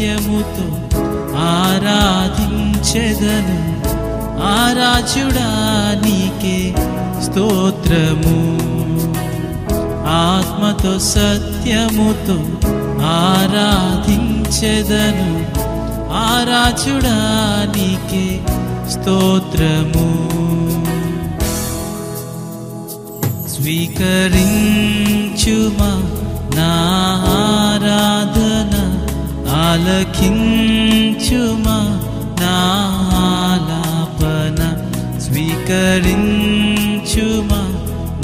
నిత్యముతో ఆరాధించెదను ఆరాచుడా నీకే స్తోత్రము ఆత్మతో సత్యముతో ఆరాధించెదను ఆరాచుడా నీకే స్తోత్రము స్వీకరించుమా నారాధన ఆలకించుమా నాలాపన స్వీకరించుమా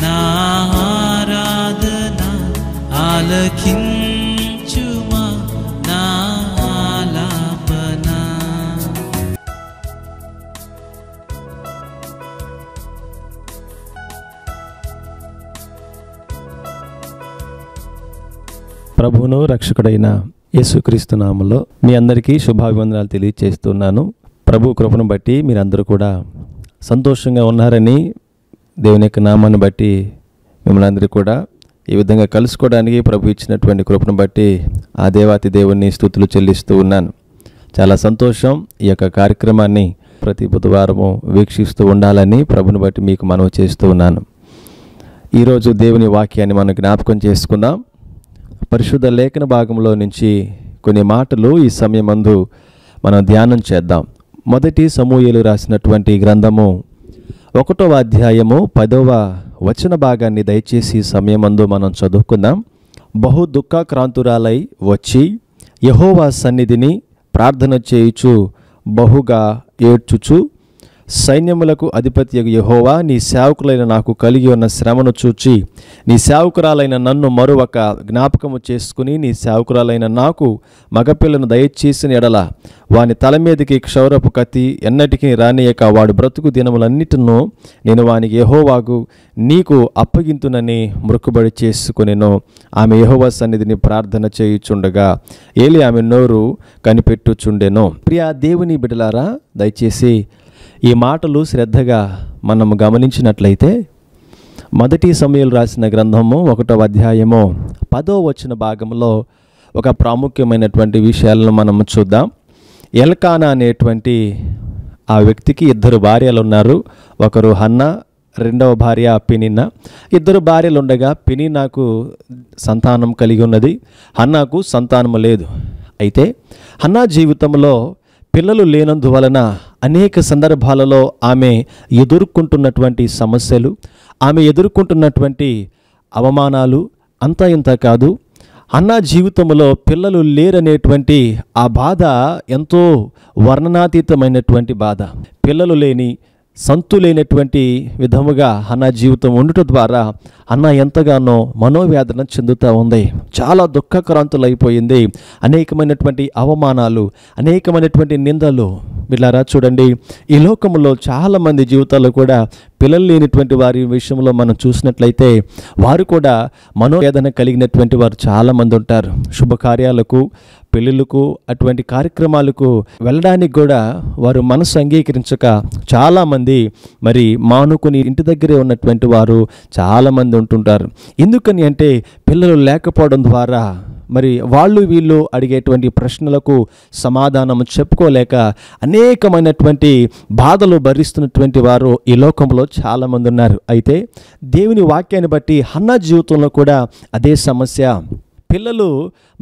నారాధన ఆలకించుమా నాలాపన ప్రభును రక్షకుడైన యేసుక్రీస్తు నామంలో మీ అందరికీ శుభాభివందనాలు తెలియజేస్తున్నాను ప్రభు కృపను బట్టి మీరందరూ కూడా సంతోషంగా ఉన్నారని దేవుని యొక్క నామాన్ని బట్టి మిమ్మల్ని అందరూ కూడా ఈ విధంగా కలుసుకోవడానికి ప్రభు ఇచ్చినటువంటి కృపను బట్టి ఆ దేవాతి దేవుణ్ణి స్థుతులు చెల్లిస్తూ ఉన్నాను చాలా సంతోషం ఈ యొక్క కార్యక్రమాన్ని ప్రతి బుధవారము వీక్షిస్తూ ఉండాలని ప్రభుని బట్టి మీకు మనవి చేస్తూ ఉన్నాను ఈరోజు దేవుని వాక్యాన్ని మనం జ్ఞాపకం చేసుకుందాం పరిశుద్ధ లేఖన భాగంలో నుంచి కొన్ని మాటలు ఈ సమయమందు మనం ధ్యానం చేద్దాం మొదటి సమూహలు రాసినటువంటి గ్రంథము ఒకటవ అధ్యాయము పదవ వచన భాగాన్ని దయచేసి సమయమందు మనం చదువుకుందాం బహు దుఃఖాక్రాంతురాలై వచ్చి యహోవా సన్నిధిని ప్రార్థన చేయుచు బహుగా ఏడ్చుచు సైన్యములకు అధిపతి యహోవా నీ సేవకులైన నాకు కలిగి ఉన్న శ్రమను చూచి నీ సేవకురాలైన నన్ను మరొక జ్ఞాపకము చేసుకుని నీ సేవకురాలైన నాకు మగపిల్లను దయచేసిన ఎడల వాని తల మీదకి క్షౌరపు కత్తి ఎన్నటికీ రానియక వాడు బ్రతుకు దినములన్నిటినూ నేను వాని యహోవాకు నీకు అప్పగింతునని మృక్కుబడి చేసుకునేను ఆమె యహోవా సన్నిధిని ప్రార్థన చేయుచుండగా ఏలి ఆమె నోరు కనిపెట్టుచుండెను ప్రియా దేవుని బిడలారా దయచేసి ఈ మాటలు శ్రద్ధగా మనం గమనించినట్లయితే మొదటి సమయాలు రాసిన గ్రంథము ఒకటో అధ్యాయము పదో వచ్చిన భాగంలో ఒక ప్రాముఖ్యమైనటువంటి విషయాలను మనం చూద్దాం ఎల్కానా అనేటువంటి ఆ వ్యక్తికి ఇద్దరు భార్యలు ఉన్నారు ఒకరు హన్న రెండవ భార్య పినిన్న ఇద్దరు భార్యలు ఉండగా నాకు సంతానం కలిగి ఉన్నది హన్నాకు సంతానము లేదు అయితే హన్నా జీవితంలో పిల్లలు లేనందువలన అనేక సందర్భాలలో ఆమె ఎదుర్కొంటున్నటువంటి సమస్యలు ఆమె ఎదుర్కొంటున్నటువంటి అవమానాలు అంతా ఇంత కాదు అన్న జీవితంలో పిల్లలు లేరనేటువంటి ఆ బాధ ఎంతో వర్ణనాతీతమైనటువంటి బాధ పిల్లలు లేని సంతు లేనటువంటి విధముగా అన్న జీవితం ఉండటం ద్వారా అన్న ఎంతగానో మనోవేదన చెందుతూ ఉంది చాలా దుఃఖక్రాంతులైపోయింది అనేకమైనటువంటి అవమానాలు అనేకమైనటువంటి నిందలు మీరులారా చూడండి ఈ లోకంలో చాలామంది జీవితాలు కూడా పిల్లలు లేనిటువంటి వారి విషయంలో మనం చూసినట్లయితే వారు కూడా మనోవేదన కలిగినటువంటి వారు చాలామంది ఉంటారు శుభకార్యాలకు పెళ్ళిళ్ళకు అటువంటి కార్యక్రమాలకు వెళ్ళడానికి కూడా వారు మనసు అంగీకరించక చాలామంది మరి మానుకుని ఇంటి దగ్గరే ఉన్నటువంటి వారు చాలామంది ఉంటుంటారు ఎందుకని అంటే పిల్లలు లేకపోవడం ద్వారా మరి వాళ్ళు వీళ్ళు అడిగేటువంటి ప్రశ్నలకు సమాధానం చెప్పుకోలేక అనేకమైనటువంటి బాధలు భరిస్తున్నటువంటి వారు ఈ లోకంలో చాలామంది ఉన్నారు అయితే దేవుని వాక్యాన్ని బట్టి హన్న జీవితంలో కూడా అదే సమస్య పిల్లలు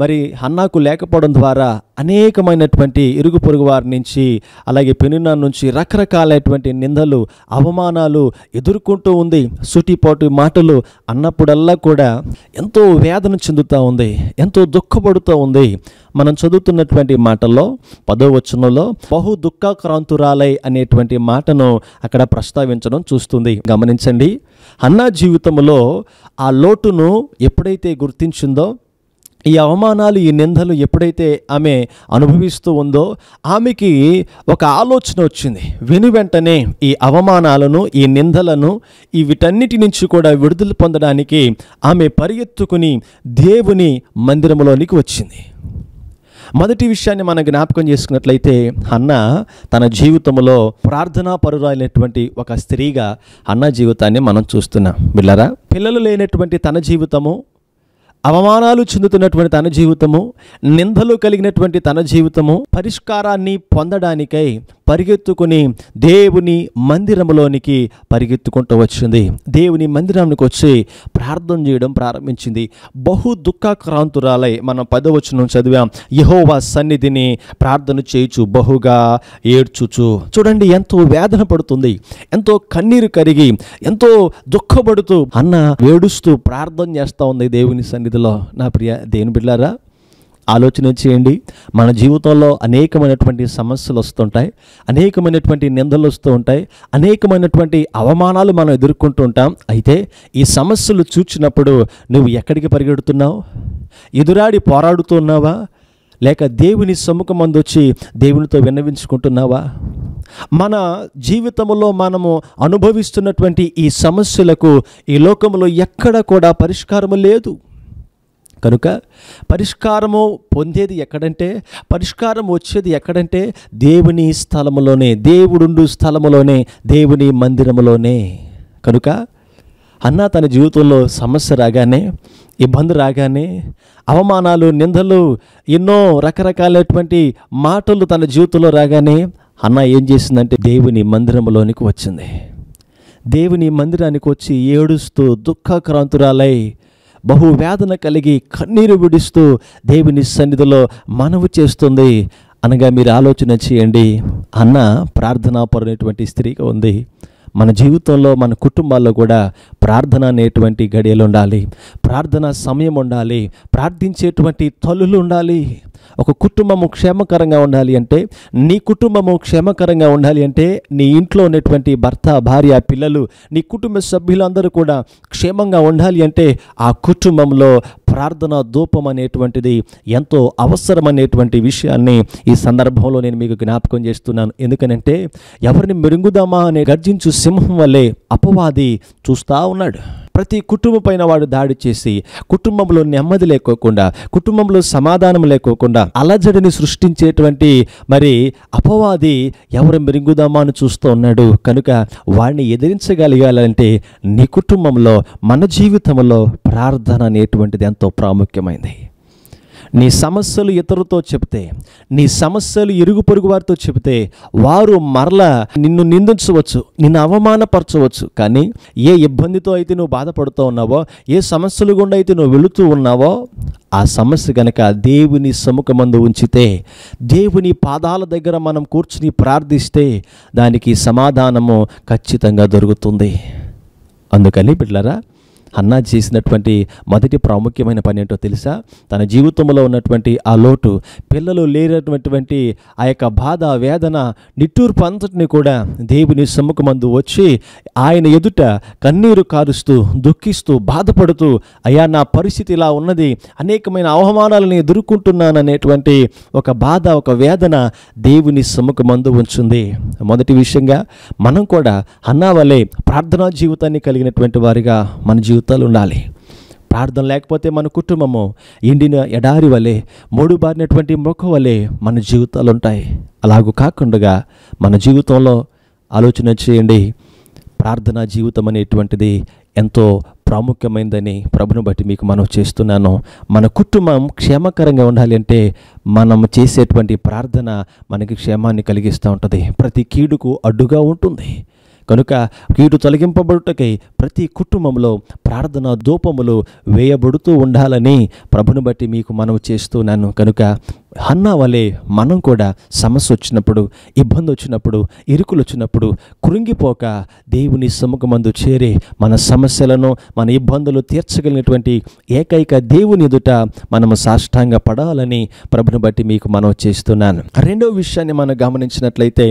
మరి హన్నాకు లేకపోవడం ద్వారా అనేకమైనటువంటి ఇరుగు పొరుగు వారి నుంచి అలాగే పెనున్న నుంచి రకరకాలైనటువంటి నిందలు అవమానాలు ఎదుర్కొంటూ ఉంది సూటిపాటు మాటలు అన్నప్పుడల్లా కూడా ఎంతో వేదన చెందుతూ ఉంది ఎంతో దుఃఖపడుతూ ఉంది మనం చదువుతున్నటువంటి మాటల్లో పదో వచనంలో బహు దుఃఖక్రాంతురాలై అనేటువంటి మాటను అక్కడ ప్రస్తావించడం చూస్తుంది గమనించండి అన్నా జీవితంలో ఆ లోటును ఎప్పుడైతే గుర్తించిందో ఈ అవమానాలు ఈ నిందలు ఎప్పుడైతే ఆమె అనుభవిస్తూ ఉందో ఆమెకి ఒక ఆలోచన వచ్చింది వెను వెంటనే ఈ అవమానాలను ఈ నిందలను ఈ వీటన్నిటి నుంచి కూడా విడుదల పొందడానికి ఆమె పరిగెత్తుకుని దేవుని మందిరంలోనికి వచ్చింది మొదటి విషయాన్ని మనం జ్ఞాపకం చేసుకున్నట్లయితే అన్న తన జీవితంలో ప్రార్థనా పరురాలైనటువంటి ఒక స్త్రీగా అన్న జీవితాన్ని మనం చూస్తున్నాం వీళ్ళరా పిల్లలు లేనటువంటి తన జీవితము అవమానాలు చెందుతున్నటువంటి తన జీవితము నిందలు కలిగినటువంటి తన జీవితము పరిష్కారాన్ని పొందడానికై పరిగెత్తుకుని దేవుని మందిరంలోనికి పరిగెత్తుకుంటూ వచ్చింది దేవుని మందిరానికి వచ్చి ప్రార్థన చేయడం ప్రారంభించింది బహు దుఃఖాక్రాంతురాలై మనం పదవచనం చదివాం యహోవా సన్నిధిని ప్రార్థన చేయొచ్చు బహుగా ఏడ్చుచు చూడండి ఎంతో వేదన పడుతుంది ఎంతో కన్నీరు కరిగి ఎంతో దుఃఖపడుతూ అన్న ఏడుస్తూ ప్రార్థన చేస్తూ ఉంది దేవుని సన్నిధిలో నా ప్రియ దేని బిడ్డారా ఆలోచన చేయండి మన జీవితంలో అనేకమైనటువంటి సమస్యలు వస్తుంటాయి అనేకమైనటువంటి నిందలు వస్తూ ఉంటాయి అనేకమైనటువంటి అవమానాలు మనం ఎదుర్కొంటూ ఉంటాం అయితే ఈ సమస్యలు చూచినప్పుడు నువ్వు ఎక్కడికి పరిగెడుతున్నావు ఎదురాడి పోరాడుతున్నావా లేక దేవుని సముఖం వచ్చి దేవునితో విన్నవించుకుంటున్నావా మన జీవితంలో మనము అనుభవిస్తున్నటువంటి ఈ సమస్యలకు ఈ లోకంలో ఎక్కడ కూడా పరిష్కారము లేదు కనుక పరిష్కారము పొందేది ఎక్కడంటే పరిష్కారం వచ్చేది ఎక్కడంటే దేవుని స్థలములోనే దేవుడుండు స్థలములోనే దేవుని మందిరములోనే కనుక అన్న తన జీవితంలో సమస్య రాగానే ఇబ్బంది రాగానే అవమానాలు నిందలు ఎన్నో రకరకాలైనటువంటి మాటలు తన జీవితంలో రాగానే అన్న ఏం చేసిందంటే దేవుని మందిరంలోనికి వచ్చింది దేవుని మందిరానికి వచ్చి ఏడుస్తూ దుఃఖక్రాంతురాలై బహువేదన కలిగి కన్నీరు విడిస్తూ దేవుని సన్నిధిలో మనవి చేస్తుంది అనగా మీరు ఆలోచన చేయండి అన్న ప్రార్థనాపరమైనటువంటి స్త్రీగా ఉంది మన జీవితంలో మన కుటుంబాల్లో కూడా ప్రార్థన అనేటువంటి గడియలు ఉండాలి ప్రార్థన సమయం ఉండాలి ప్రార్థించేటువంటి తలులు ఉండాలి ఒక కుటుంబము క్షేమకరంగా ఉండాలి అంటే నీ కుటుంబము క్షేమకరంగా ఉండాలి అంటే నీ ఇంట్లో ఉన్నటువంటి భర్త భార్య పిల్లలు నీ కుటుంబ సభ్యులందరూ కూడా క్షేమంగా ఉండాలి అంటే ఆ కుటుంబంలో ప్రార్థన ధూపం అనేటువంటిది ఎంతో అవసరమనేటువంటి విషయాన్ని ఈ సందర్భంలో నేను మీకు జ్ఞాపకం చేస్తున్నాను ఎందుకనంటే ఎవరిని మెరుగుదామా అనే గర్జించు సింహం వల్లే అపవాది చూస్తూ ఉన్నాడు ప్రతి కుటుంబ పైన వాడు దాడి చేసి కుటుంబంలో నెమ్మది లేకోకుండా కుటుంబంలో సమాధానం లేకోకుండా అలజడిని సృష్టించేటువంటి మరి అపవాది ఎవరు మెరుగుదామా అని చూస్తూ ఉన్నాడు కనుక వాడిని ఎదిరించగలిగాలంటే నీ కుటుంబంలో మన జీవితంలో ప్రార్థన అనేటువంటిది ఎంతో ప్రాముఖ్యమైంది నీ సమస్యలు ఇతరులతో చెప్తే నీ సమస్యలు ఇరుగు పొరుగు వారితో చెబితే వారు మరల నిన్ను నిందించవచ్చు నిన్ను అవమానపరచవచ్చు కానీ ఏ ఇబ్బందితో అయితే నువ్వు బాధపడుతూ ఉన్నావో ఏ సమస్యలు గుండా అయితే నువ్వు వెళుతూ ఉన్నావో ఆ సమస్య కనుక దేవుని సముఖమందు ఉంచితే దేవుని పాదాల దగ్గర మనం కూర్చుని ప్రార్థిస్తే దానికి సమాధానము ఖచ్చితంగా దొరుకుతుంది అందుకని బిడ్డరా హన్నా చేసినటువంటి మొదటి ప్రాముఖ్యమైన పని ఏంటో తెలుసా తన జీవితంలో ఉన్నటువంటి ఆ లోటు పిల్లలు లేనటువంటి ఆ యొక్క బాధ వేదన నిట్టూర్పు అంతటిని కూడా దేవుని సమ్ముఖమందు వచ్చి ఆయన ఎదుట కన్నీరు కారుస్తూ దుఃఖిస్తూ బాధపడుతూ అయ్యా నా పరిస్థితి ఇలా ఉన్నది అనేకమైన అవమానాలను ఎదుర్కొంటున్నాననేటువంటి ఒక బాధ ఒక వేదన దేవుని సమ్ముఖమందు ఉంచుంది మొదటి విషయంగా మనం కూడా అన్నావలే ప్రార్థనా జీవితాన్ని కలిగినటువంటి వారిగా మన జీవితం జీవితాలు ఉండాలి ప్రార్థన లేకపోతే మన కుటుంబము ఎండిన ఎడారి వలె మూడు బారినటువంటి మొక్క వలె మన జీవితాలు ఉంటాయి అలాగూ కాకుండా మన జీవితంలో ఆలోచన చేయండి ప్రార్థన జీవితం అనేటువంటిది ఎంతో ప్రాముఖ్యమైనదని ప్రభును బట్టి మీకు మనం చేస్తున్నాను మన కుటుంబం క్షేమకరంగా ఉండాలి అంటే మనం చేసేటువంటి ప్రార్థన మనకి క్షేమాన్ని కలిగిస్తూ ఉంటుంది ప్రతి కీడుకు అడ్డుగా ఉంటుంది కనుక కీడు తొలగింపబడుటకై ప్రతి కుటుంబంలో ప్రార్థన దూపములు వేయబడుతూ ఉండాలని ప్రభుని బట్టి మీకు మనవి చేస్తున్నాను కనుక హన్నా వలె మనం కూడా సమస్య వచ్చినప్పుడు ఇబ్బంది వచ్చినప్పుడు ఇరుకులు వచ్చినప్పుడు కృంగిపోక దేవుని సముఖమందు చేరి మన సమస్యలను మన ఇబ్బందులు తీర్చగలిగినటువంటి ఏకైక దేవుని ఎదుట మనము సాష్టాంగ పడాలని ప్రభుని బట్టి మీకు మనం చేస్తున్నాను రెండో విషయాన్ని మనం గమనించినట్లయితే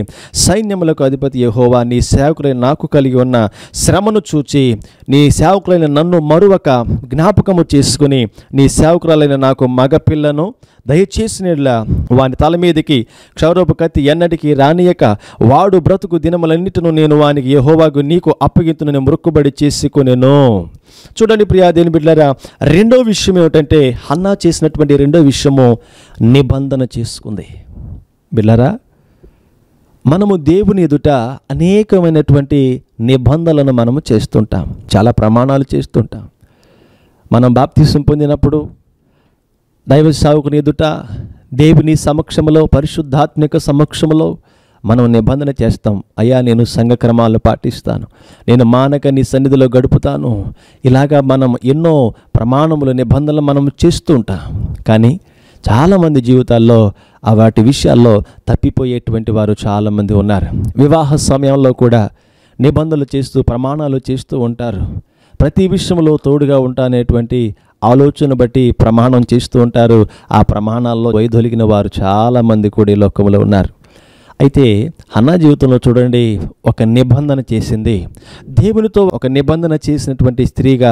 సైన్యములకు అధిపతి యహోవా నీ సేవకులైన నాకు కలిగి ఉన్న శ్రమను చూచి నీ సేవకులైన నన్ను మరొక జ్ఞాపకము చేసుకుని నీ సేవకురాలైన నాకు మగపిల్లను దయచేసి అయినలా వాని తల మీదకి క్షౌరపు కత్తి ఎన్నటికి రానియక వాడు బ్రతుకు దినములన్నిటిను నేను వానికి యహోవాగు నీకు అప్పగింతును నేను మృక్కుబడి చేసుకునేను చూడండి ప్రియా దేని బిడ్డారా రెండో విషయం ఏమిటంటే హన్నా చేసినటువంటి రెండో విషయము నిబంధన చేసుకుంది బిళ్ళారా మనము దేవుని ఎదుట అనేకమైనటువంటి నిబంధనలను మనము చేస్తుంటాం చాలా ప్రమాణాలు చేస్తుంటాం మనం బాప్తీసం పొందినప్పుడు దైవ సావుకుని ఎదుట దేవుని సమక్షంలో పరిశుద్ధాత్మిక సమక్షంలో మనం నిబంధన చేస్తాం అయ్యా నేను సంఘక్రమాలు పాటిస్తాను నేను మానక నీ సన్నిధిలో గడుపుతాను ఇలాగా మనం ఎన్నో ప్రమాణములు నిబంధనలు మనం చేస్తూ ఉంటాం కానీ చాలామంది జీవితాల్లో ఆ వాటి విషయాల్లో తప్పిపోయేటువంటి వారు చాలామంది ఉన్నారు వివాహ సమయంలో కూడా నిబంధనలు చేస్తూ ప్రమాణాలు చేస్తూ ఉంటారు ప్రతి విషయంలో తోడుగా ఉంటానేటువంటి ఆలోచన బట్టి ప్రమాణం చేస్తూ ఉంటారు ఆ ప్రమాణాల్లో వైదొలిగిన వారు చాలామంది కూడా ఈ లోకంలో ఉన్నారు అయితే అన్నా జీవితంలో చూడండి ఒక నిబంధన చేసింది దేవునితో ఒక నిబంధన చేసినటువంటి స్త్రీగా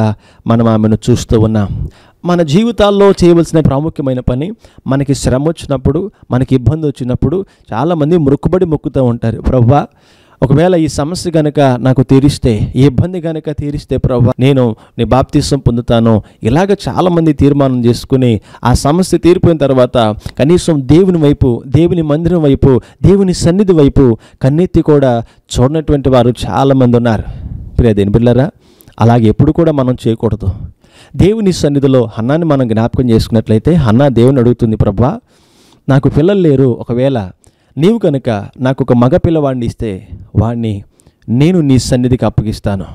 మనం ఆమెను చూస్తూ ఉన్నాం మన జీవితాల్లో చేయవలసిన ప్రాముఖ్యమైన పని మనకి శ్రమ వచ్చినప్పుడు మనకి ఇబ్బంది వచ్చినప్పుడు చాలామంది మొక్కుబడి మొక్కుతూ ఉంటారు ప్రవ్వా ఒకవేళ ఈ సమస్య గనుక నాకు తీరిస్తే ఈ ఇబ్బంది గనుక తీరిస్తే ప్రభు నేను నీ బాప్తీసం పొందుతాను ఇలాగ చాలామంది తీర్మానం చేసుకుని ఆ సమస్య తీరిపోయిన తర్వాత కనీసం దేవుని వైపు దేవుని మందిరం వైపు దేవుని సన్నిధి వైపు కన్నెత్తి కూడా చూడనటువంటి వారు చాలామంది ఉన్నారు ప్రియ దేని బిళ్ళరా అలాగే ఎప్పుడు కూడా మనం చేయకూడదు దేవుని సన్నిధిలో అన్నాన్ని మనం జ్ఞాపకం చేసుకున్నట్లయితే అన్న దేవుని అడుగుతుంది ప్రభా నాకు పిల్లలు లేరు ఒకవేళ నీవు కనుక నాకు ఒక మగ పిల్లవాడిని ఇస్తే వాడిని నేను నీ సన్నిధికి అప్పగిస్తాను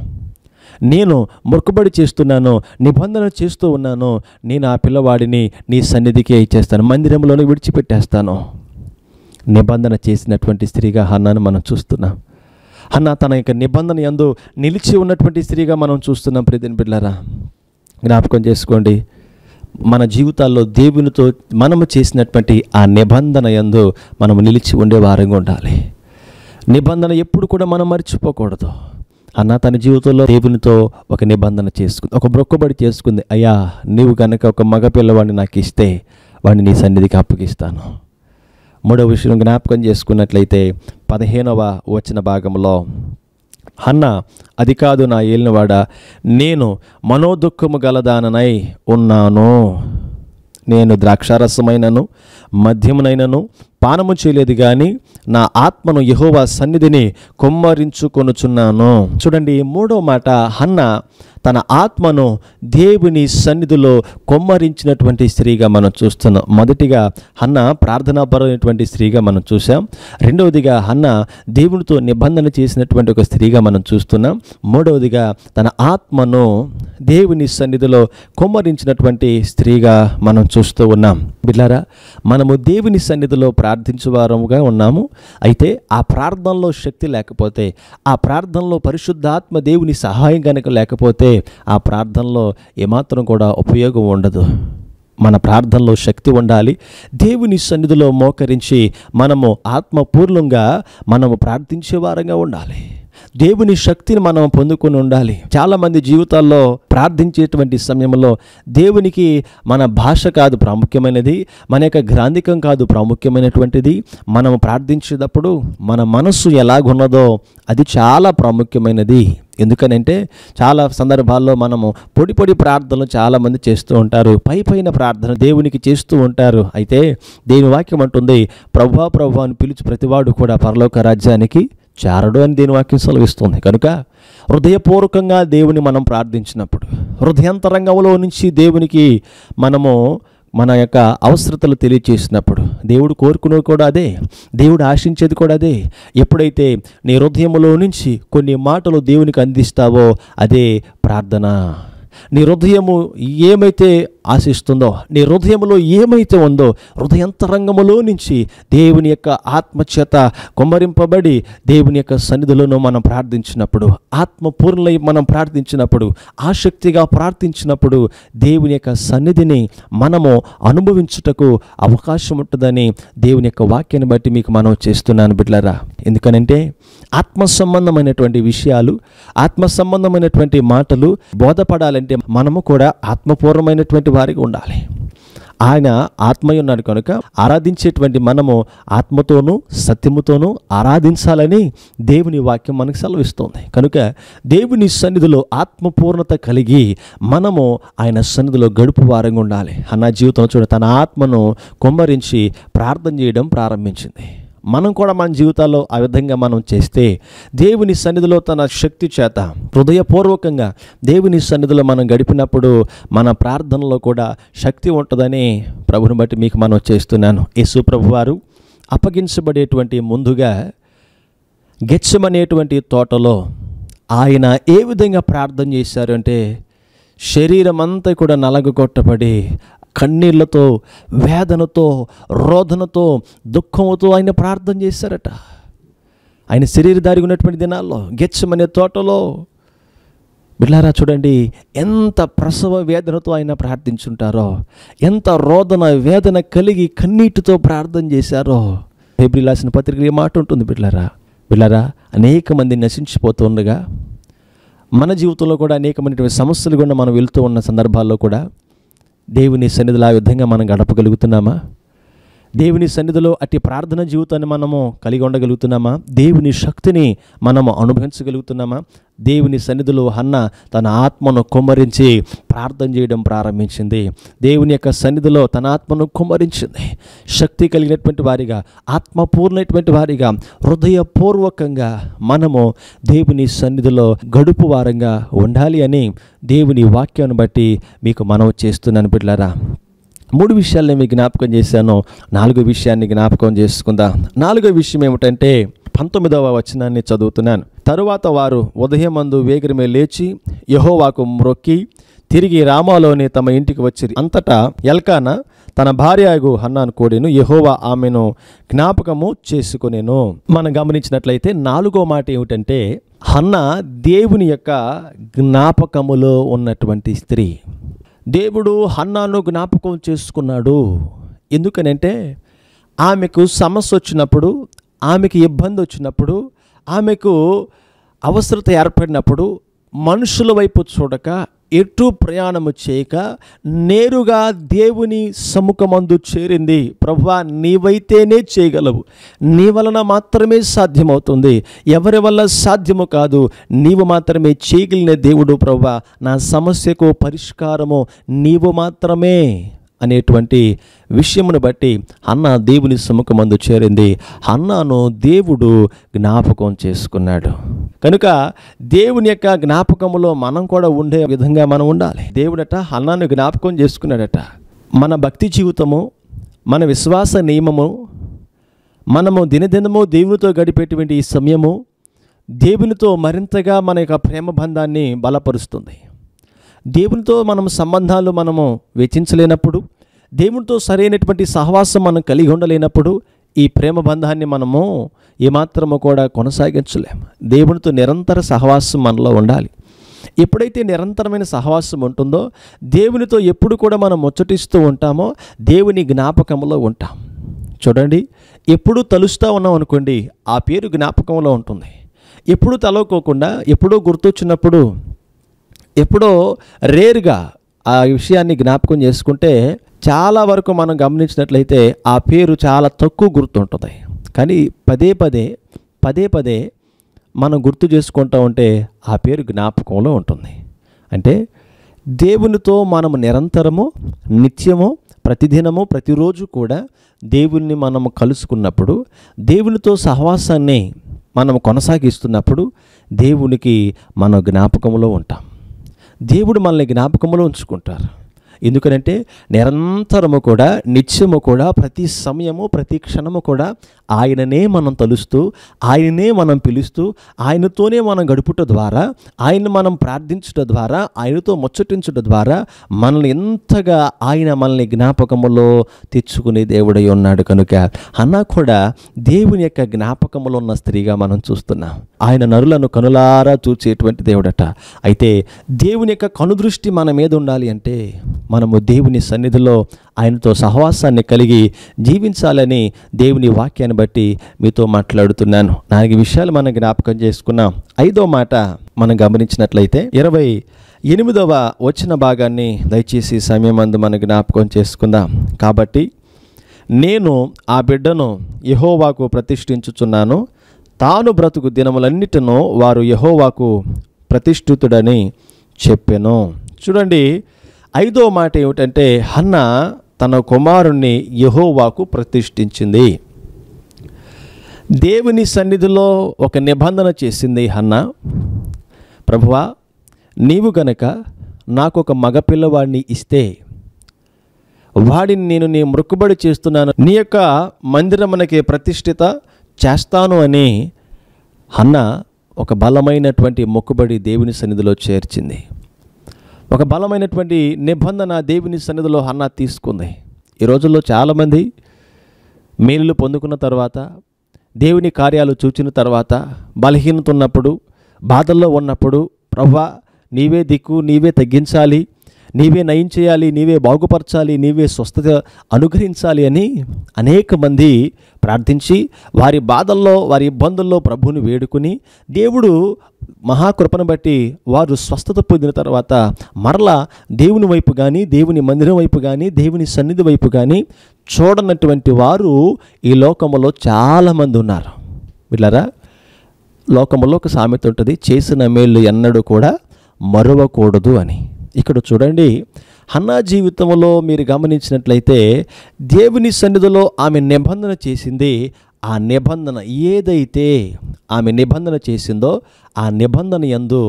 నేను మొక్కుబడి చేస్తున్నాను నిబంధన చేస్తూ ఉన్నాను నేను ఆ పిల్లవాడిని నీ సన్నిధికే ఇచ్చేస్తాను మందిరంలోనే విడిచిపెట్టేస్తాను నిబంధన చేసినటువంటి స్త్రీగా హన్నాను మనం చూస్తున్నాం అన్న తన యొక్క నిబంధన ఎందు నిలిచి ఉన్నటువంటి స్త్రీగా మనం చూస్తున్నాం ప్రతిని బిడ్డలారా జ్ఞాపకం చేసుకోండి మన జీవితాల్లో దేవునితో మనము చేసినటువంటి ఆ నిబంధన ఎందు మనము నిలిచి ఉండేవారంగా ఉండాలి నిబంధన ఎప్పుడు కూడా మనం మర్చిపోకూడదు అన్న తన జీవితంలో దేవునితో ఒక నిబంధన చేసుకుంది ఒక బ్రొక్కబడి చేసుకుంది అయ్యా నీవు కనుక ఒక మగపిల్లవాడిని నాకు ఇస్తే వాడిని నీ సన్నిధికి అప్పగిస్తాను మూడవ విషయం జ్ఞాపకం చేసుకున్నట్లయితే పదిహేనవ వచ్చిన భాగంలో అన్న అది కాదు నా ఏలినవాడ నేను మనోదుఖము గలదాననై ఉన్నాను నేను ద్రాక్షారసమైనను మద్యమునైనను పానము చేయలేదు కానీ నా ఆత్మను యహోవా సన్నిధిని కొమ్మరించుకొనుచున్నాను చూడండి మూడో మాట హన్న తన ఆత్మను దేవుని సన్నిధిలో కొమ్మరించినటువంటి స్త్రీగా మనం చూస్తున్నాం మొదటిగా హన్న ప్రార్థనాపరమైనటువంటి స్త్రీగా మనం చూసాం రెండవదిగా హన్న దేవునితో నిబంధన చేసినటువంటి ఒక స్త్రీగా మనం చూస్తున్నాం మూడవదిగా తన ఆత్మను దేవుని సన్నిధిలో కొమ్మరించినటువంటి స్త్రీగా మనం చూస్తూ ఉన్నాం బిల్లారా మనము దేవుని సన్నిధిలో ప్రార్థించేవారముగా ఉన్నాము అయితే ఆ ప్రార్థనలో శక్తి లేకపోతే ఆ ప్రార్థనలో పరిశుద్ధాత్మ దేవుని సహాయం కనుక లేకపోతే ఆ ప్రార్థనలో ఏమాత్రం కూడా ఉపయోగం ఉండదు మన ప్రార్థనలో శక్తి ఉండాలి దేవుని సన్నిధిలో మోకరించి మనము ఆత్మపూర్ణంగా మనము ప్రార్థించే వారంగా ఉండాలి దేవుని శక్తిని మనం పొందుకొని ఉండాలి చాలామంది జీవితాల్లో ప్రార్థించేటువంటి సమయంలో దేవునికి మన భాష కాదు ప్రాముఖ్యమైనది మన యొక్క గ్రాంధికం కాదు ప్రాముఖ్యమైనటువంటిది మనం ప్రార్థించేటప్పుడు మన మనస్సు ఎలాగున్నదో అది చాలా ప్రాముఖ్యమైనది ఎందుకనంటే చాలా సందర్భాల్లో మనము పొడి పొడి ప్రార్థనలు చాలామంది చేస్తూ ఉంటారు పై పైన ప్రార్థన దేవునికి చేస్తూ ఉంటారు అయితే దేని వాక్యం అంటుంది ప్రభా ప్రభు అని పిలిచి ప్రతివాడు కూడా పరలోక రాజ్యానికి చేరడు అని దేని వాక్యం సెలవిస్తుంది కనుక హృదయపూర్వకంగా దేవుని మనం ప్రార్థించినప్పుడు హృదయంతరంగంలో నుంచి దేవునికి మనము మన యొక్క అవసరతలు తెలియచేసినప్పుడు దేవుడు కోరుకునేది కూడా అదే దేవుడు ఆశించేది కూడా అదే ఎప్పుడైతే నీ హృదయంలో నుంచి కొన్ని మాటలు దేవునికి అందిస్తావో అదే ప్రార్థన నీ హృదయము ఏమైతే ఆశిస్తుందో నీ హృదయంలో ఏమైతే ఉందో హృదయంతరంగములో నుంచి దేవుని యొక్క ఆత్మచేత కుమ్మరింపబడి దేవుని యొక్క సన్నిధిలోనూ మనం ప్రార్థించినప్పుడు ఆత్మపూర్ణలై మనం ప్రార్థించినప్పుడు ఆసక్తిగా ప్రార్థించినప్పుడు దేవుని యొక్క సన్నిధిని మనము అనుభవించుటకు అవకాశం ఉంటుందని దేవుని యొక్క వాక్యాన్ని బట్టి మీకు మనం చేస్తున్నాను బిడ్లరా ఎందుకనంటే ఆత్మ సంబంధమైనటువంటి విషయాలు ఆత్మ సంబంధమైనటువంటి మాటలు బోధపడాలంటే మనము కూడా ఆత్మపూర్ణమైనటువంటి వారికి ఉండాలి ఆయన ఆత్మయ్య ఉన్నాడు కనుక ఆరాధించేటువంటి మనము ఆత్మతోనూ సత్యముతోనూ ఆరాధించాలని దేవుని వాక్యం మనకు సెలవిస్తుంది కనుక దేవుని సన్నిధిలో ఆత్మపూర్ణత కలిగి మనము ఆయన సన్నిధిలో గడుపు వారంగా ఉండాలి అన్న జీవితంలో చూడ తన ఆత్మను కుమ్మరించి ప్రార్థన చేయడం ప్రారంభించింది మనం కూడా మన జీవితాల్లో ఆ విధంగా మనం చేస్తే దేవుని సన్నిధిలో తన శక్తి చేత హృదయపూర్వకంగా దేవుని సన్నిధిలో మనం గడిపినప్పుడు మన ప్రార్థనలో కూడా శక్తి ఉంటుందని ప్రభుని బట్టి మీకు మనం చేస్తున్నాను యేసు ప్రభు వారు అప్పగించబడేటువంటి ముందుగా గెచ్చమనేటువంటి తోటలో ఆయన ఏ విధంగా ప్రార్థన చేశారు అంటే శరీరం అంతా కూడా నలగొట్టబడి కన్నీళ్లతో వేదనతో రోధనతో దుఃఖంతో ఆయన ప్రార్థన చేశారట ఆయన శరీరధారి ఉన్నటువంటి దినాల్లో గెచ్చమనే తోటలో బిళ్ళారా చూడండి ఎంత ప్రసవ వేదనతో ఆయన ప్రార్థించుంటారో ఎంత రోదన వేదన కలిగి కన్నీటితో ప్రార్థన చేశారో రాసిన పత్రిక ఏ మాట ఉంటుంది బిళ్ళారా బిళ్ళారా అనేక మంది నశించిపోతుండగా మన జీవితంలో కూడా అనేకమైనటువంటి సమస్యలు కూడా మనం వెళ్తూ ఉన్న సందర్భాల్లో కూడా దేవుని సన్నిధిలా ఆ విధంగా మనం గడపగలుగుతున్నామా దేవుని సన్నిధిలో అట్టి ప్రార్థన జీవితాన్ని మనము కలిగి ఉండగలుగుతున్నామా దేవుని శక్తిని మనము అనుభవించగలుగుతున్నామా దేవుని సన్నిధిలో అన్న తన ఆత్మను కుమ్మరించి ప్రార్థన చేయడం ప్రారంభించింది దేవుని యొక్క సన్నిధిలో తన ఆత్మను కుమ్మరించింది శక్తి కలిగినటువంటి వారిగా ఆత్మపూర్ణటువంటి వారిగా హృదయపూర్వకంగా మనము దేవుని సన్నిధిలో గడుపు వారంగా ఉండాలి అని దేవుని వాక్యాన్ని బట్టి మీకు మనవి చేస్తున్నాను బిడ్లారా మూడు విషయాలు మీకు జ్ఞాపకం చేశాను నాలుగో విషయాన్ని జ్ఞాపకం చేసుకుందాం నాలుగో విషయం ఏమిటంటే పంతొమ్మిదవ వచనాన్ని చదువుతున్నాను తరువాత వారు ఉదయం అందు వేగిరమే లేచి యహోవాకు మ్రొక్కి తిరిగి రామాలోని తమ ఇంటికి వచ్చి అంతటా ఎల్కాన తన భార్యగు హన్నాను కోడిను యహోవా ఆమెను జ్ఞాపకము చేసుకునేను మనం గమనించినట్లయితే నాలుగో మాట ఏమిటంటే హన్న దేవుని యొక్క జ్ఞాపకములో ఉన్నటువంటి స్త్రీ దేవుడు హన్నాను జ్ఞాపకం చేసుకున్నాడు ఎందుకనంటే ఆమెకు సమస్య వచ్చినప్పుడు ఆమెకు ఇబ్బంది వచ్చినప్పుడు ఆమెకు అవసరత ఏర్పడినప్పుడు మనుషుల వైపు చూడక ఎటు ప్రయాణము చేయక నేరుగా దేవుని సముఖమందు చేరింది ప్రభా నీవైతేనే చేయగలవు నీ వలన మాత్రమే సాధ్యమవుతుంది ఎవరి వల్ల సాధ్యము కాదు నీవు మాత్రమే చేయగలిగిన దేవుడు ప్రభా నా సమస్యకు పరిష్కారము నీవు మాత్రమే అనేటువంటి విషయమును బట్టి అన్న దేవుని సముఖమందు చేరింది అన్నాను దేవుడు జ్ఞాపకం చేసుకున్నాడు కనుక దేవుని యొక్క జ్ఞాపకములో మనం కూడా ఉండే విధంగా మనం ఉండాలి దేవుడట అన్నాను జ్ఞాపకం చేసుకున్నాడట మన భక్తి జీవితము మన విశ్వాస నియమము మనము దినదినము దేవునితో గడిపేటువంటి ఈ సమయము దేవునితో మరింతగా మన యొక్క ప్రేమ బంధాన్ని బలపరుస్తుంది దేవునితో మనం సంబంధాలు మనము వెచ్చించలేనప్పుడు దేవునితో సరైనటువంటి సహవాసం మనం కలిగి ఉండలేనప్పుడు ఈ ప్రేమ బంధాన్ని మనము ఏమాత్రము కూడా కొనసాగించలేము దేవునితో నిరంతర సహవాసం మనలో ఉండాలి ఎప్పుడైతే నిరంతరమైన సహవాసం ఉంటుందో దేవునితో ఎప్పుడు కూడా మనం ముచ్చటిస్తూ ఉంటామో దేవుని జ్ఞాపకంలో ఉంటాం చూడండి ఎప్పుడు తలుస్తూ ఉన్నాం అనుకోండి ఆ పేరు జ్ఞాపకంలో ఉంటుంది ఎప్పుడు తలవుకోకుండా ఎప్పుడూ గుర్తొచ్చినప్పుడు ఎప్పుడో రేర్గా ఆ విషయాన్ని జ్ఞాపకం చేసుకుంటే చాలా వరకు మనం గమనించినట్లయితే ఆ పేరు చాలా తక్కువ గుర్తుంటుంది కానీ పదే పదే పదే పదే మనం గుర్తు చేసుకుంటూ ఉంటే ఆ పేరు జ్ఞాపకంలో ఉంటుంది అంటే దేవునితో మనము నిరంతరము నిత్యము ప్రతిదినము ప్రతిరోజు కూడా దేవుణ్ణి మనము కలుసుకున్నప్పుడు దేవునితో సహవాసాన్ని మనం కొనసాగిస్తున్నప్పుడు దేవునికి మన జ్ఞాపకంలో ఉంటాం దేవుడు మనల్ని జ్ఞాపకంలో ఉంచుకుంటారు ఎందుకనంటే నిరంతరము కూడా నిత్యము కూడా ప్రతి సమయము ప్రతి క్షణము కూడా ఆయననే మనం తలుస్తూ ఆయననే మనం పిలుస్తూ ఆయనతోనే మనం గడుపుట ద్వారా ఆయన మనం ప్రార్థించుట ద్వారా ఆయనతో ముచ్చటించుట ద్వారా మనల్ని ఎంతగా ఆయన మనల్ని జ్ఞాపకములో తెచ్చుకునే దేవుడై ఉన్నాడు కనుక అన్న కూడా దేవుని యొక్క జ్ఞాపకములో ఉన్న స్త్రీగా మనం చూస్తున్నాం ఆయన నరులను కనులారా చూచేటువంటి దేవుడట అయితే దేవుని యొక్క కనుదృష్టి మన మీద ఉండాలి అంటే మనము దేవుని సన్నిధిలో ఆయనతో సహవాసాన్ని కలిగి జీవించాలని దేవుని వాక్యాన్ని బట్టి మీతో మాట్లాడుతున్నాను నాలుగు విషయాలు మనం జ్ఞాపకం చేసుకున్నాం ఐదో మాట మనం గమనించినట్లయితే ఇరవై ఎనిమిదవ వచ్చిన భాగాన్ని దయచేసి సమయం అందు మనం జ్ఞాపకం చేసుకుందాం కాబట్టి నేను ఆ బిడ్డను యహోవాకు ప్రతిష్ఠించుచున్నాను తాను బ్రతుకు దినములన్నిటినో వారు యహోవాకు ప్రతిష్ఠితుడని చెప్పాను చూడండి ఐదో మాట ఏమిటంటే హన్న తన కుమారుణ్ణి యహోవాకు ప్రతిష్ఠించింది దేవుని సన్నిధిలో ఒక నిబంధన చేసింది హన్న ప్రభువా నీవు గనక నాకు ఒక మగపిల్లవాడిని ఇస్తే వాడిని నేను నీ మృక్కుబడి చేస్తున్నాను నీ యొక్క మందిరమునకి ప్రతిష్ఠిత చేస్తాను అని అన్న ఒక బలమైనటువంటి మొక్కుబడి దేవుని సన్నిధిలో చేర్చింది ఒక బలమైనటువంటి నిబంధన దేవుని సన్నిధిలో హన్నా తీసుకుంది ఈ రోజుల్లో చాలామంది మేలులు పొందుకున్న తర్వాత దేవుని కార్యాలు చూచిన తర్వాత బలహీనత ఉన్నప్పుడు బాధల్లో ఉన్నప్పుడు ప్రవ్వా నీవే దిక్కు నీవే తగ్గించాలి నీవే నయం చేయాలి నీవే బాగుపరచాలి నీవే స్వస్థత అనుగ్రహించాలి అని అనేక మంది ప్రార్థించి వారి బాధల్లో వారి ఇబ్బందుల్లో ప్రభువుని వేడుకుని దేవుడు మహాకృపను బట్టి వారు స్వస్థత పొందిన తర్వాత మరలా దేవుని వైపు కానీ దేవుని మందిరం వైపు కానీ దేవుని సన్నిధి వైపు కానీ చూడనటువంటి వారు ఈ లోకంలో చాలామంది ఉన్నారు వీళ్ళరా లోకంలో ఒక సామెత ఉంటుంది చేసిన మేళ్ళు ఎన్నడూ కూడా మరవకూడదు అని ఇక్కడ చూడండి హన్నా జీవితంలో మీరు గమనించినట్లయితే దేవుని సన్నిధిలో ఆమె నిబంధన చేసింది ఆ నిబంధన ఏదైతే ఆమె నిబంధన చేసిందో ఆ నిబంధన ఎందు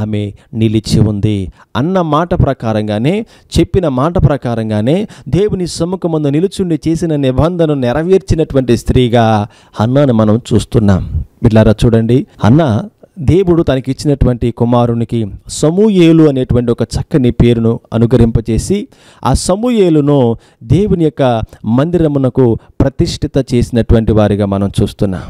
ఆమె నిలిచి ఉంది అన్న మాట ప్రకారంగానే చెప్పిన మాట ప్రకారంగానే దేవుని ముందు నిలుచుండి చేసిన నిబంధనను నెరవేర్చినటువంటి స్త్రీగా అన్నాను మనం చూస్తున్నాం వీళ్ళారా చూడండి అన్న దేవుడు తనకిచ్చినటువంటి కుమారునికి సమూయేలు అనేటువంటి ఒక చక్కని పేరును అనుగ్రహింపచేసి ఆ సమూయేలును దేవుని యొక్క మందిరమునకు ప్రతిష్ఠిత చేసినటువంటి వారిగా మనం చూస్తున్నాం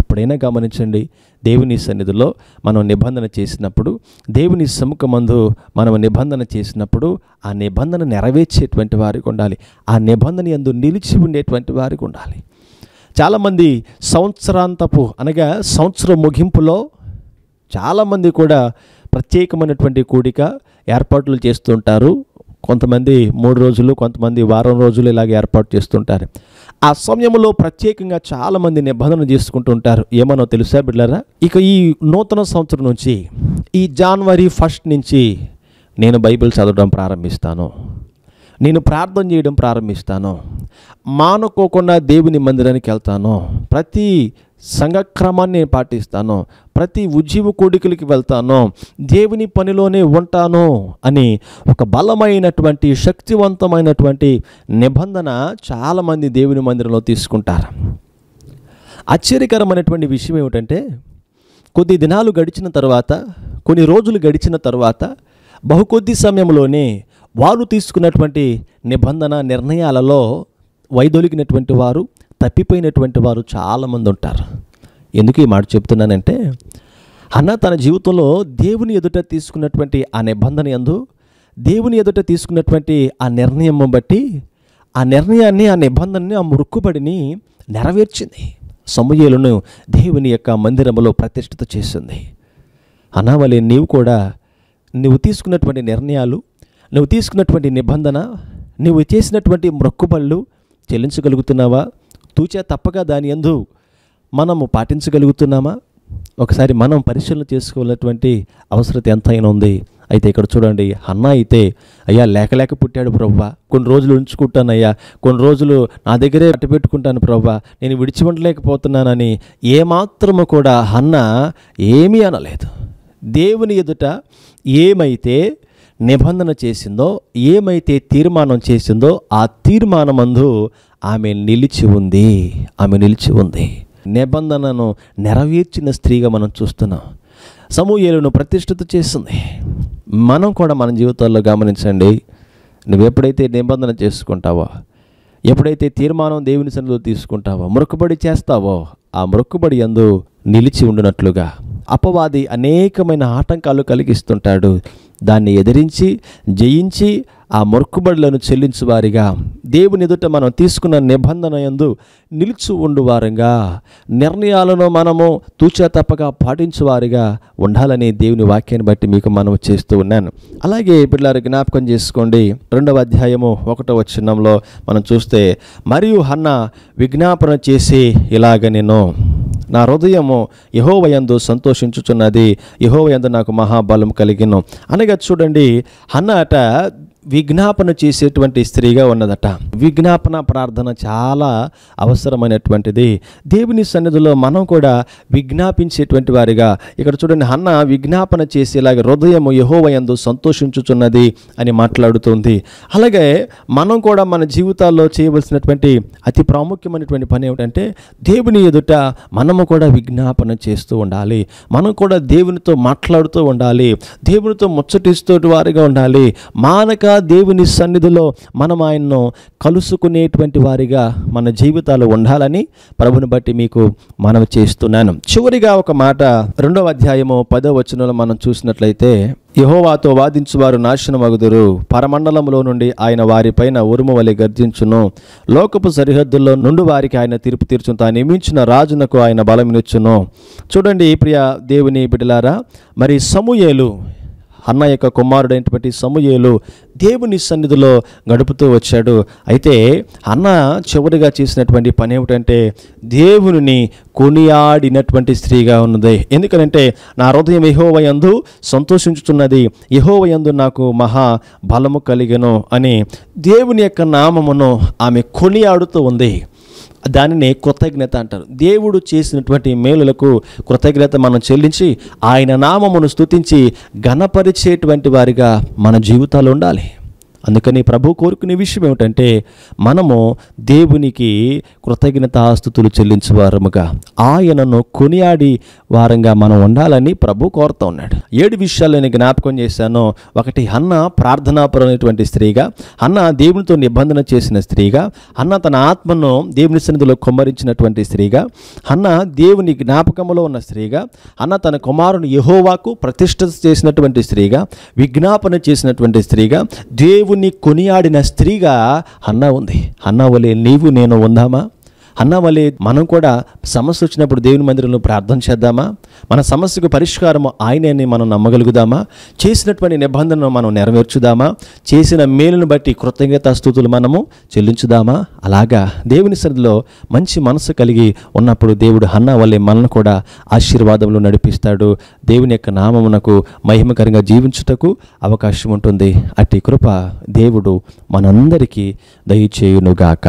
ఎప్పుడైనా గమనించండి దేవుని సన్నిధిలో మనం నిబంధన చేసినప్పుడు దేవుని సముఖమందు మనం నిబంధన చేసినప్పుడు ఆ నిబంధన నెరవేర్చేటువంటి వారికి ఉండాలి ఆ నిబంధన ఎందు నిలిచి ఉండేటువంటి వారికి ఉండాలి చాలామంది సంవత్సరాంతపు అనగా సంవత్సరం ముగింపులో చాలామంది కూడా ప్రత్యేకమైనటువంటి కూడిక ఏర్పాట్లు చేస్తుంటారు కొంతమంది మూడు రోజులు కొంతమంది వారం రోజులు ఇలాగ ఏర్పాటు చేస్తుంటారు ఆ సమయంలో ప్రత్యేకంగా చాలామంది నిబంధన ఉంటారు ఏమనో తెలుసా బిడ్డరా ఇక ఈ నూతన సంవత్సరం నుంచి ఈ జనవరి ఫస్ట్ నుంచి నేను బైబిల్ చదవడం ప్రారంభిస్తాను నేను ప్రార్థన చేయడం ప్రారంభిస్తాను మానుకోకుండా దేవుని మందిరానికి వెళ్తాను ప్రతి సంఘక్రమాన్ని నేను పాటిస్తాను ప్రతి ఉజ్జీవ కోడికలకి వెళ్తాను దేవుని పనిలోనే ఉంటాను అని ఒక బలమైనటువంటి శక్తివంతమైనటువంటి నిబంధన చాలామంది దేవుని మందిరంలో తీసుకుంటారు ఆశ్చర్యకరమైనటువంటి విషయం ఏమిటంటే కొద్ది దినాలు గడిచిన తర్వాత కొన్ని రోజులు గడిచిన తర్వాత బహుకొద్ది సమయంలోనే వారు తీసుకున్నటువంటి నిబంధన నిర్ణయాలలో వైదొలిగినటువంటి వారు తప్పిపోయినటువంటి వారు చాలామంది ఉంటారు ఎందుకు ఈ మాట చెప్తున్నానంటే అన్న తన జీవితంలో దేవుని ఎదుట తీసుకున్నటువంటి ఆ నిబంధన ఎందు దేవుని ఎదుట తీసుకున్నటువంటి ఆ నిర్ణయం బట్టి ఆ నిర్ణయాన్ని ఆ నిబంధనని ఆ మురుక్కుబడిని నెరవేర్చింది సమూహలను దేవుని యొక్క మందిరంలో ప్రతిష్ఠిత చేసింది అనావలి నీవు కూడా నువ్వు తీసుకున్నటువంటి నిర్ణయాలు నువ్వు తీసుకున్నటువంటి నిబంధన నువ్వు చేసినటువంటి మొక్కుబళ్ళు చెల్లించగలుగుతున్నావా తూచా తప్పగా దాని ఎందు మనము పాటించగలుగుతున్నామా ఒకసారి మనం పరిశీలన చేసుకోవాలన్నటువంటి అవసరత ఎంతైనా ఉంది అయితే ఇక్కడ చూడండి అన్న అయితే అయ్యా లేక లేక పుట్టాడు ప్రవ్వ కొన్ని రోజులు ఉంచుకుంటానయ్యా కొన్ని రోజులు నా దగ్గరే పెట్టుకుంటాను ప్రవ్వ నేను విడిచి ఉండలేకపోతున్నానని ఏమాత్రము కూడా అన్న ఏమీ అనలేదు దేవుని ఎదుట ఏమైతే నిబంధన చేసిందో ఏమైతే తీర్మానం చేసిందో ఆ తీర్మానమందు ఆమె నిలిచి ఉంది ఆమె నిలిచి ఉంది నిబంధనను నెరవేర్చిన స్త్రీగా మనం చూస్తున్నాం సమూహలను ప్రతిష్ఠిత చేస్తుంది మనం కూడా మన జీవితాల్లో గమనించండి నువ్వు ఎప్పుడైతే నిబంధన చేసుకుంటావో ఎప్పుడైతే తీర్మానం దేవుని సన్నిధిలో తీసుకుంటావో మృక్కుబడి చేస్తావో ఆ మృక్కుబడి అందు నిలిచి ఉండినట్లుగా అపవాది అనేకమైన ఆటంకాలు కలిగిస్తుంటాడు దాన్ని ఎదిరించి జయించి ఆ మొక్కుబడులను చెల్లించువారిగా దేవుని ఎదుట మనం తీసుకున్న నిబంధన ఎందు నిలిచి వారంగా నిర్ణయాలను మనము తూచా తప్పగా పాటించువారిగా ఉండాలని దేవుని వాక్యాన్ని బట్టి మీకు మనం చేస్తూ ఉన్నాను అలాగే పిల్లలు జ్ఞాపకం చేసుకోండి రెండవ అధ్యాయము ఒకటవ చిన్నంలో మనం చూస్తే మరియు హన్న విజ్ఞాపన చేసి ఇలాగ నేను నా హృదయము యహోవయందు సంతోషించుచున్నది యహోవయందు నాకు మహాబలం కలిగిను అనగా చూడండి అన్నట విజ్ఞాపన చేసేటువంటి స్త్రీగా ఉన్నదట విజ్ఞాపన ప్రార్థన చాలా అవసరమైనటువంటిది దేవుని సన్నిధిలో మనం కూడా విజ్ఞాపించేటువంటి వారిగా ఇక్కడ చూడండి అన్న విజ్ఞాపన చేసేలాగా హృదయము యహోవయందు సంతోషించుచున్నది అని మాట్లాడుతుంది అలాగే మనం కూడా మన జీవితాల్లో చేయవలసినటువంటి అతి ప్రాముఖ్యమైనటువంటి పని ఏమిటంటే దేవుని ఎదుట మనము కూడా విజ్ఞాపన చేస్తూ ఉండాలి మనం కూడా దేవునితో మాట్లాడుతూ ఉండాలి దేవునితో ముచ్చటిస్తూ వారిగా ఉండాలి మానక దేవుని సన్నిధిలో మనం ఆయన్ను కలుసుకునేటువంటి వారిగా మన జీవితాలు ఉండాలని ప్రభుని బట్టి మీకు మనవి చేస్తున్నాను చివరిగా ఒక మాట రెండవ అధ్యాయము పదో వచనంలో మనం చూసినట్లయితే యహోవాతో వాదించువారు అగుదురు పరమండలంలో నుండి ఆయన వారిపైన ఉరుము వలె గర్జించును లోకపు సరిహద్దుల్లో నుండి వారికి ఆయన తీర్పు తీర్చును తాను నియమించిన రాజునకు ఆయన బలమినిచ్చును చూడండి ప్రియ దేవుని బిడిలారా మరి సమూయేలు అన్న యొక్క కుమారుడైనటువంటి సమూహలు దేవుని సన్నిధిలో గడుపుతూ వచ్చాడు అయితే అన్న చివరిగా చేసినటువంటి పని ఏమిటంటే దేవుని కొనియాడినటువంటి స్త్రీగా ఉన్నది ఎందుకనంటే నా హృదయం యహోవయందు సంతోషించుతున్నది యహోవయందు నాకు మహా బలము కలిగను అని దేవుని యొక్క నామమును ఆమె కొనియాడుతూ ఉంది దానిని కృతజ్ఞత అంటారు దేవుడు చేసినటువంటి మేలులకు కృతజ్ఞత మనం చెల్లించి ఆయన నామమును స్థుతించి ఘనపరిచేటువంటి వారిగా మన జీవితాలు ఉండాలి అందుకని ప్రభు కోరుకునే విషయం ఏమిటంటే మనము దేవునికి కృతజ్ఞతాస్థుతులు చెల్లించేవారముగా ఆయనను కొనియాడి వారంగా మనం ఉండాలని ప్రభు కోరుతూ ఉన్నాడు ఏడు విషయాలు నేను జ్ఞాపకం చేశాను ఒకటి అన్న ప్రార్థనాపరమైనటువంటి స్త్రీగా అన్న దేవునితో నిబంధన చేసిన స్త్రీగా అన్న తన ఆత్మను దేవుని సన్నిధిలో కుమ్మరించినటువంటి స్త్రీగా అన్న దేవుని జ్ఞాపకంలో ఉన్న స్త్రీగా అన్న తన కుమారుని యహోవాకు ప్రతిష్ఠ చేసినటువంటి స్త్రీగా విజ్ఞాపన చేసినటువంటి స్త్రీగా దేవుని దేవుణ్ణి కొనియాడిన స్త్రీగా అన్న ఉంది అన్న నీవు నేను ఉందామా అన్న వలె మనం కూడా సమస్య వచ్చినప్పుడు దేవుని మందిరంలో ప్రార్థన చేద్దామా మన సమస్యకు పరిష్కారము ఆయనని మనం నమ్మగలుగుదామా చేసినటువంటి నిబంధనను మనం నెరవేర్చుదామా చేసిన మేలును బట్టి కృతజ్ఞత స్థుతులు మనము చెల్లించుదామా అలాగా దేవుని సరిధిలో మంచి మనసు కలిగి ఉన్నప్పుడు దేవుడు అన్న వల్లే మనల్ని కూడా ఆశీర్వాదంలో నడిపిస్తాడు దేవుని యొక్క నామమునకు మహిమకరంగా జీవించుటకు అవకాశం ఉంటుంది అట్టి కృప దేవుడు మనందరికీ దయచేయునుగాక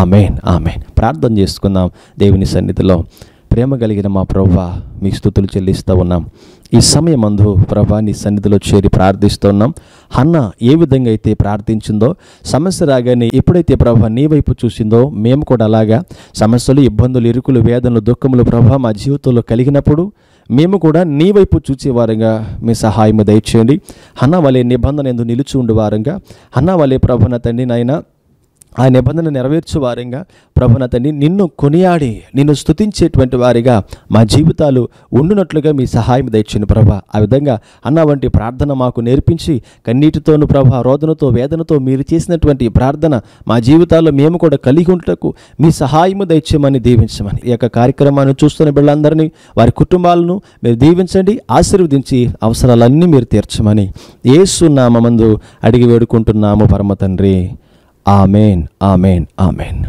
ఆమెన్ ఆమెన్ ప్రార్థన చేసుకుందాం దేవుని సన్నిధిలో ప్రేమ కలిగిన మా ప్రభ మీ స్థుతులు చెల్లిస్తూ ఉన్నాం ఈ సమయం అందు ప్రభా నీ సన్నిధిలో చేరి ప్రార్థిస్తున్నాం హన్న ఏ విధంగా అయితే ప్రార్థించిందో సమస్య రాగానే ఎప్పుడైతే ప్రభా నీ వైపు చూసిందో మేము కూడా అలాగా సమస్యలు ఇబ్బందులు ఇరుకులు వేదనలు దుఃఖములు ప్రభా మా జీవితంలో కలిగినప్పుడు మేము కూడా నీ వైపు వారంగా మీ సహాయము దయచేయండి అన్న వాళ్ళే నిబంధన ఎందు నిలిచి వారంగా అన్న వాళ్ళే ప్రభన తండ్రి నాయన ఆ నిబంధన నెరవేర్చు వారంగా ప్రభున తండ్రి నిన్ను కొనియాడి నిన్ను స్థుతించేటువంటి వారిగా మా జీవితాలు ఉండునట్లుగా మీ సహాయం తెచ్చింది ప్రభ ఆ విధంగా అన్న వంటి ప్రార్థన మాకు నేర్పించి కన్నీటితోనూ ప్రభా రోదనతో వేదనతో మీరు చేసినటువంటి ప్రార్థన మా జీవితాల్లో మేము కూడా కలిగి ఉండటకు మీ సహాయము దయచేయమని దీవించమని ఈ యొక్క కార్యక్రమాన్ని చూస్తున్న బిళ్ళందరినీ వారి కుటుంబాలను మీరు దీవించండి ఆశీర్వదించి అవసరాలన్నీ మీరు తీర్చమని ఏసునామందు అడిగి వేడుకుంటున్నాము పరమ తండ్రి ആമേൻ ആമേൻ ആമേൻ